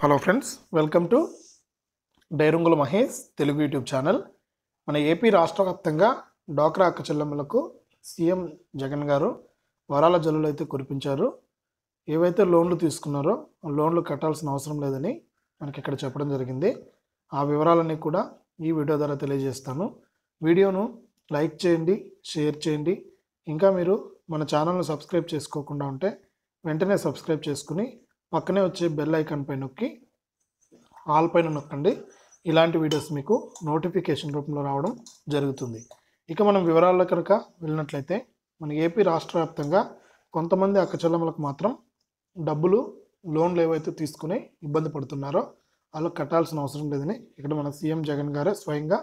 hello friends welcome to డైరుంగుల Mahesh Telugu YouTube channel మన AP రాష్ట్ర వ్యాప్తంగా డోక్రా అక్క చెల్లెమ్మలకు సీఎం జగన్ గారు వరాల జల్లులు అయితే కురిపించారు ఏవైతే లోన్లు తీసుకున్నారో లోన్లు కట్టాల్సిన అవసరం లేదని మనకి ఇక్కడ చెప్పడం జరిగింది ఆ వివరాలన్నీ కూడా ఈ వీడియో ద్వారా తెలియజేస్తాను వీడియోను లైక్ చేయండి షేర్ చేయండి ఇంకా మీరు మన ఛానల్ను సబ్స్క్రైబ్ చేసుకోకుండా ఉంటే వెంటనే సబ్స్క్రైబ్ చేసుకుని పక్కనే వచ్చే బెల్ ఐకాన్ పై నొక్కి ఆల్ పైన నొక్కండి ఇలాంటి వీడియోస్ మీకు నోటిఫికేషన్ రూపంలో రావడం జరుగుతుంది ఇక మనం వివరాల్లో కనుక వెళ్ళినట్లయితే మన ఏపీ రాష్ట్ర వ్యాప్తంగా కొంతమంది అక్కచెల్లెమ్మలకు మాత్రం డబ్బులు లోన్లు ఏవైతే తీసుకుని ఇబ్బంది పడుతున్నారో వాళ్ళు కట్టాల్సిన అవసరం లేదని ఇక్కడ మన సీఎం జగన్ గారే స్వయంగా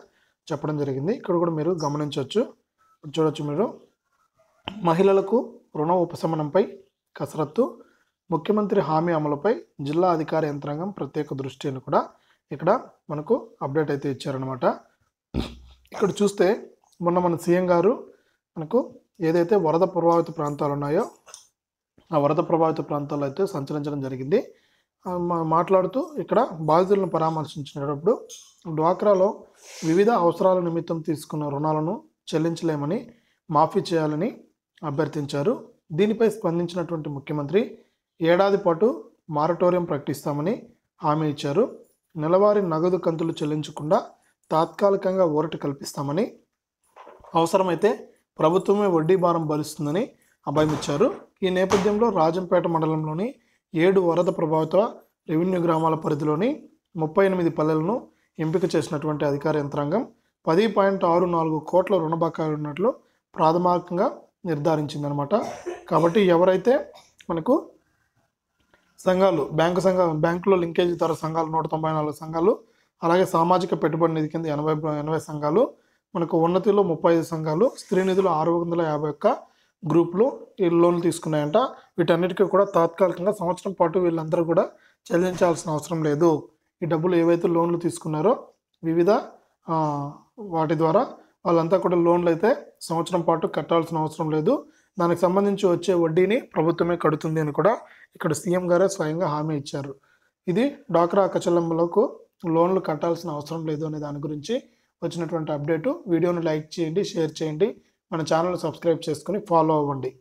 చెప్పడం జరిగింది ఇక్కడ కూడా మీరు గమనించవచ్చు చూడవచ్చు మీరు మహిళలకు రుణ ఉపశమనంపై కసరత్తు ముఖ్యమంత్రి హామీ అమలుపై జిల్లా అధికార యంత్రాంగం ప్రత్యేక దృష్టిని కూడా ఇక్కడ మనకు అప్డేట్ అయితే ఇచ్చారనమాట ఇక్కడ చూస్తే మొన్న మన సీఎం గారు మనకు ఏదైతే వరద ప్రభావిత ప్రాంతాలు ఉన్నాయో ఆ వరద ప్రభావిత ప్రాంతాల్లో అయితే సంచరించడం జరిగింది మాట్లాడుతూ ఇక్కడ బాధితులను పరామర్శించినప్పుడు డ్వాక్రాలో వివిధ అవసరాల నిమిత్తం తీసుకున్న రుణాలను చెల్లించలేమని మాఫీ చేయాలని అభ్యర్థించారు దీనిపై స్పందించినటువంటి ముఖ్యమంత్రి ఏడాది పాటు మారటోరియం ప్రకటిస్తామని హామీ ఇచ్చారు నెలవారీ నగదు కంతులు చెల్లించకుండా తాత్కాలికంగా ఊరట కల్పిస్తామని అవసరమైతే ప్రభుత్వమే వడ్డీ భారం భరిస్తుందని అభయమిచ్చారు ఈ నేపథ్యంలో రాజంపేట మండలంలోని ఏడు వరద ప్రభావిత రెవెన్యూ గ్రామాల పరిధిలోని ముప్పై ఎనిమిది పల్లెలను ఎంపిక చేసినటువంటి అధికార యంత్రాంగం పది పాయింట్ ఆరు నాలుగు కోట్ల రుణ బకాయిలు ఉన్నట్లు ప్రాథమికంగా నిర్ధారించిందనమాట కాబట్టి ఎవరైతే మనకు సంఘాలు బ్యాంకు సంఘ బ్యాంకులో లింకేజ్ తర సంఘాలు నూట తొంభై నాలుగు సంఘాలు అలాగే సామాజిక పెట్టుబడి నిధి కింద ఎనభై ఎనభై సంఘాలు మనకు ఉన్నతిలో ముప్పై ఐదు సంఘాలు స్త్రీ నిధులు ఆరు వందల యాభై ఒక్క గ్రూపులు ఈ లోన్లు తీసుకున్నాయంట వీటన్నిటికీ కూడా తాత్కాలికంగా సంవత్సరం పాటు వీళ్ళందరూ కూడా చెల్లించాల్సిన అవసరం లేదు ఈ డబ్బులు ఏవైతే లోన్లు తీసుకున్నారో వివిధ వాటి ద్వారా వాళ్ళంతా కూడా లోన్లు అయితే సంవత్సరం పాటు కట్టాల్సిన అవసరం లేదు దానికి సంబంధించి వచ్చే వడ్డీని ప్రభుత్వమే కడుతుంది అని కూడా ఇక్కడ సీఎం గారే స్వయంగా హామీ ఇచ్చారు ఇది డాక్రా అక్కచెల్లెమ్మలకు లోన్లు కట్టాల్సిన అవసరం లేదు అనే దాని గురించి వచ్చినటువంటి అప్డేటు వీడియోను లైక్ చేయండి షేర్ చేయండి మన ఛానల్ సబ్స్క్రైబ్ చేసుకుని ఫాలో అవ్వండి